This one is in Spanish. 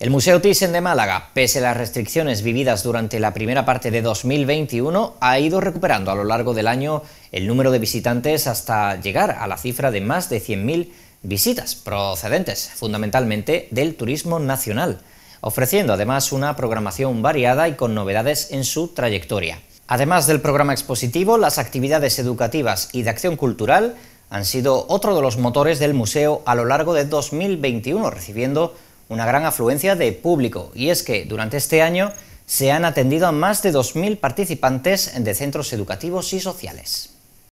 El Museo Thyssen de Málaga, pese a las restricciones vividas durante la primera parte de 2021, ha ido recuperando a lo largo del año el número de visitantes hasta llegar a la cifra de más de 100.000 visitas, procedentes fundamentalmente del turismo nacional, ofreciendo además una programación variada y con novedades en su trayectoria. Además del programa expositivo, las actividades educativas y de acción cultural han sido otro de los motores del museo a lo largo de 2021, recibiendo una gran afluencia de público, y es que durante este año se han atendido a más de 2.000 participantes de centros educativos y sociales.